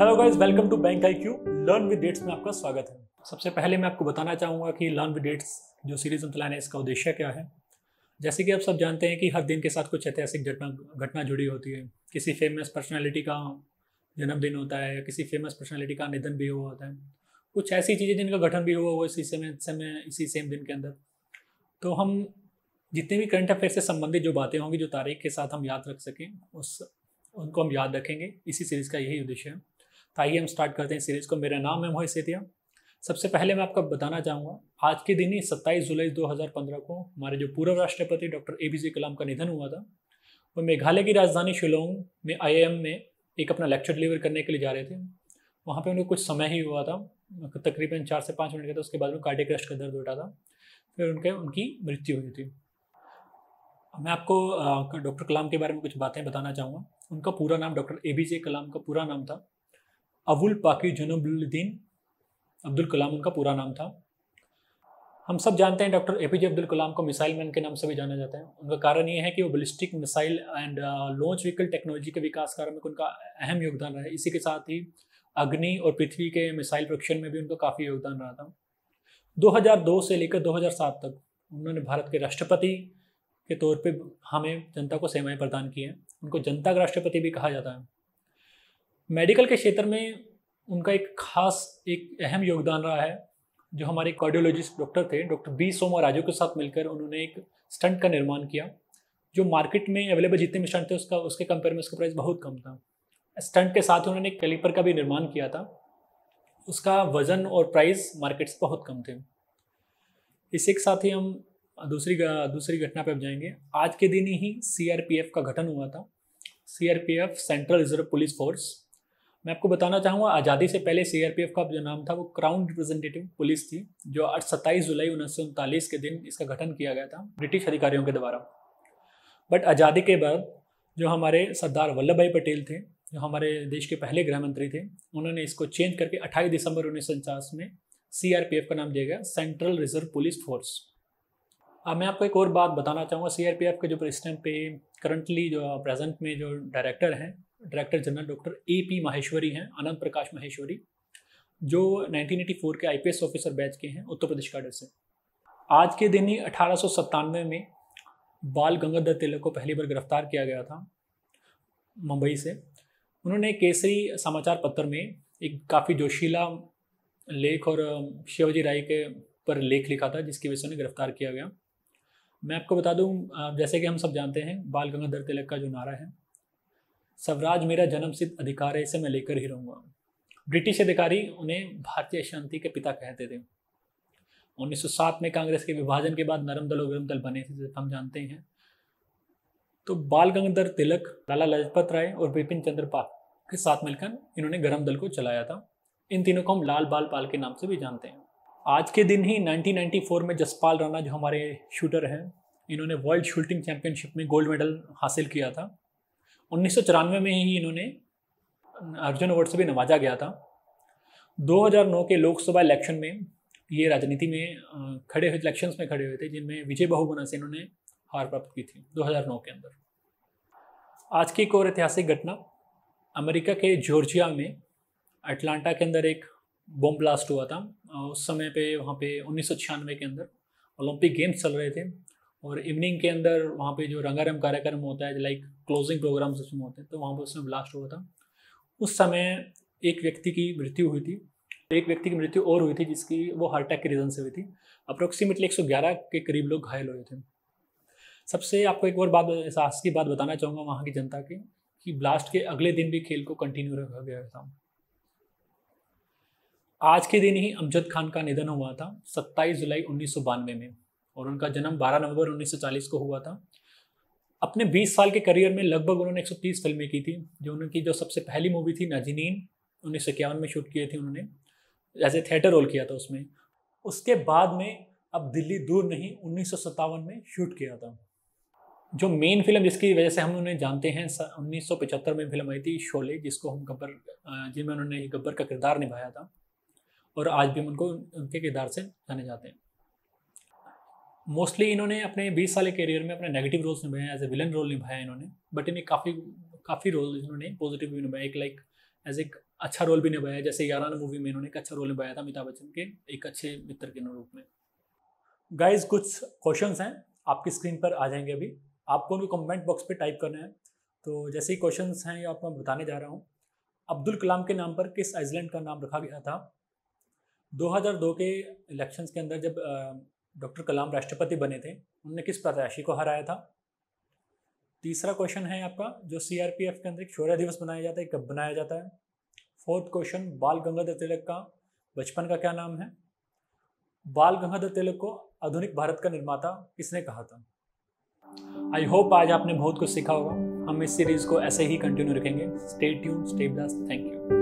hello guys welcome to bank I Q learn with dates में आपका स्वागत है सबसे पहले मैं आपको बताना चाहूँगा कि लर्न विद डेट्स जो सीरीज हम चलाने इसका उद्देश्य क्या है जैसे कि आप सब जानते हैं कि हर दिन के साथ कुछ ऐतिहासिक घटना घटना जुड़ी होती है किसी फेमस पर्सनैलिटी का जन्मदिन होता है या किसी फेमस पर्सनैलिटी का निधन भी हुआ होता है कुछ ऐसी चीज़ें जिनका गठन भी हुआ हो इसी समय समय इसी सेम दिन के अंदर तो हम जितने भी करंट अफेयर से संबंधित जो बातें होंगी जो तारीख के साथ हम याद रख सकें उस उनको हम याद रखेंगे इसी सीरीज़ का यही उद्देश्य है तो आइए हम स्टार्ट करते हैं सीरीज़ को मेरा नाम है मोहित सेतिया सबसे पहले मैं आपको बताना चाहूँगा आज के दिन ही सत्ताईस जुलाई 2015 को हमारे जो पूर्व राष्ट्रपति डॉक्टर ए पी कलाम का निधन हुआ था वो मेघालय की राजधानी शिलोंग में आई में एक अपना लेक्चर डिलीवर करने के लिए जा रहे थे वहाँ पे उनको कुछ समय ही हुआ था तकरीबन चार से पाँच मिनट का था उसके बाद में कार्डिक रेस्ट का दर्द उठा था फिर उनके उनकी मृत्यु हुई थी मैं आपको डॉक्टर कलाम के बारे में कुछ बातें बताना चाहूँगा उनका पूरा नाम डॉक्टर ए बी जे कलाम का पूरा नाम था अबुल पाकि जुनबुल्दीन अब्दुल कलाम उनका पूरा नाम था हम सब जानते हैं doctor A P J Abdul Kalam को मिसाइल मैन के नाम से भी जाना जाता है उनका कारण ये है कि वो ballistic missile and launch vehicle technology के विकास कार्य में उनका अहम योगदान रहा है इसी के साथ ही अग्नि और पृथ्वी के मिसाइल परीक्षण में भी उनका काफ़ी योगदान रहा था 2002 से लेकर 2007 तक उन्होंने भारत के राष्ट्रपति के तौर पे हमें जनता को सेवाएं प्रदान की हैं उनको जनता का राष्ट्रपति भी कहा जाता है मेडिकल के क्षेत्र में उनका एक खास एक अहम योगदान रहा है जो हमारे कार्डियोलॉजिस्ट डॉक्टर थे डॉक्टर बी सोमा राजू के साथ मिलकर उन्होंने एक स्टंट का निर्माण किया जो मार्केट में अवेलेबल जितने भी स्टंट थे उसका उसके कंपेयर में उसका प्राइस बहुत कम था स्टंट के साथ उन्होंने कैलिपर का भी निर्माण किया था उसका वज़न और प्राइस मार्केट से बहुत कम थे इसी के साथ ही हम दूसरी दूसरी घटना पर जाएंगे आज के दिन ही सी का गठन हुआ था C central reserve police force मैं आपको बताना चाहूँगा आज़ादी से पहले सी का जो नाम था वो क्राउन रिप्रेजेंटेटिव पुलिस थी जो आज सत्ताईस जुलाई उन्नीस के दिन इसका गठन किया गया था ब्रिटिश अधिकारियों के द्वारा बट आज़ादी के बाद जो हमारे सरदार वल्लभ भाई पटेल थे जो हमारे देश के पहले गृह मंत्री थे उन्होंने इसको चेंज करके 28 दिसंबर उन्नीस में सी का नाम दिया गया सेंट्रल रिजर्व पुलिस फोर्स अब मैं आपको एक और बात बताना चाहूँगा सी के जो इस टाइम पे करंटली जो प्रेजेंट में जो डायरेक्टर हैं director general doctor A P Maheshwari हैं आनंद प्रकाश माहेश्वरी जो 1984 के आईपीएस ऑफिसर बैच के हैं उत्तर प्रदेश काडर से आज के दिन ही अठारह में बाल गंगाधर तिलक को पहली बार गिरफ्तार किया गया था मुंबई से उन्होंने केसरी समाचार पत्र में एक काफ़ी जोशीला लेख और शिवाजी राय के पर लेख लिखा था जिसकी वजह से उन्हें गिरफ्तार किया गया मैं आपको बता दूं जैसे कि हम सब जानते हैं बाल गंगाधर तिलक का जो नारा है स्वराज मेरा जन्म सिद्ध अधिकार है इसे मैं लेकर ही रहूँगा ब्रिटिश अधिकारी उन्हें भारतीय शांति के पिता कहते थे 1907 में कांग्रेस के विभाजन के बाद नरम दल और गर्म दल बने थे हम जानते हैं तो बाल गंगाधर तिलक लाला लजपत राय और बिपिन चंद्र पाल के साथ मिलकर इन्होंने गरम दल को चलाया था इन तीनों को हम लाल बाल पाल के नाम से भी जानते हैं आज के दिन ही 1994 में जसपाल राणा जो हमारे शूटर हैं इन्होंने वर्ल्ड शूटिंग चैंपियनशिप में गोल्ड मेडल हासिल किया था उन्नीस में ही इन्होंने अर्जुन अवार्ड से भी नवाजा गया था 2009 के लोकसभा इलेक्शन में ये राजनीति में खड़े हुए इलेक्शंस में खड़े हुए थे जिनमें विजय बहुगुणा से इन्होंने हार प्राप्त की थी 2009 के अंदर आज की एक और ऐतिहासिक घटना अमेरिका के जॉर्जिया में अटलांटा के अंदर एक बम ब्लास्ट हुआ था उस समय पे वहाँ पे उन्नीस के अंदर ओलंपिक गेम्स चल रहे थे और इवनिंग के अंदर वहाँ पे जो रंगारंग कार्यक्रम होता है लाइक क्लोजिंग प्रोग्राम्स उसमें होते हैं तो वहाँ पर उसमें ब्लास्ट हुआ था उस समय एक व्यक्ति की मृत्यु हुई थी तो एक व्यक्ति की मृत्यु और हुई थी जिसकी वो हार्ट अटैक के रीज़न से हुई थी अप्रोक्सीमेटली 111 के करीब लोग घायल हुए थे सबसे आपको एक और बात एहसास की बात बताना चाहूँगा वहाँ की जनता की कि ब्लास्ट के अगले दिन भी खेल को कंटिन्यू रखा गया था आज के दिन ही अमजद खान का निधन हुआ था 27 जुलाई उन्नीस में और उनका जन्म 12 नवंबर 1940 को हुआ था अपने 20 साल के करियर में लगभग उन्होंने 130 फिल्में की थी जो उनकी जो सबसे पहली मूवी थी नाजिनीन उन्नीस में शूट किए थे उन्होंने एज ए थिएटर रोल किया था उसमें उसके बाद में अब दिल्ली दूर नहीं उन्नीस में शूट किया था जो मेन फिल्म जिसकी वजह से हम उन्हें जानते हैं 1975 में फिल्म आई थी शोले जिसको हम गब्बर जिनमें उन्होंने गब्बर का किरदार निभाया था और आज भी हम उनको उनके किरदार से जाने जाते हैं मोस्टली इन्होंने अपने बीस साल के करियर में अपने नेगेटिव रोल्स निभाए हैं एज ए विलन रोल निभाया इन्होंने बट इन्हें काफ़ी काफ़ी रोल इन्होंने पॉजिटिव अच्छा भी निभाया एक लाइक एज एक अच्छा रोल भी निभाया जैसे ग्यारह मूवी में इन्होंने एक अच्छा रोल निभाया था अमिताभ बच्चन के एक अच्छे मित्र के रूप में गाइज कुछ क्वेश्चन हैं आपकी स्क्रीन पर आ जाएंगे अभी आपको उनको कमेंट बॉक्स पर टाइप करना है तो जैसे ही क्वेश्चन हैं ये आपको मैं बताने जा रहा हूँ अब्दुल कलाम के नाम पर किस आइजलैंड का नाम रखा गया था 2002 के इलेक्शंस के अंदर जब डॉक्टर कलाम राष्ट्रपति बने थे उनने किस प्रत्याशी को हराया था तीसरा क्वेश्चन है आपका जो सीआरपीएफ के अंदर शौर्य दिवस मनाया जाता है कब बनाया जाता है फोर्थ क्वेश्चन बाल गंगाधर तिलक का बचपन का क्या नाम है बाल गंगाधर तिलक को आधुनिक भारत का निर्माता किसने कहा था आई होप आज आपने बहुत कुछ सीखा होगा हम इस सीरीज को ऐसे ही कंटिन्यू रखेंगे stay tune stay blast thank you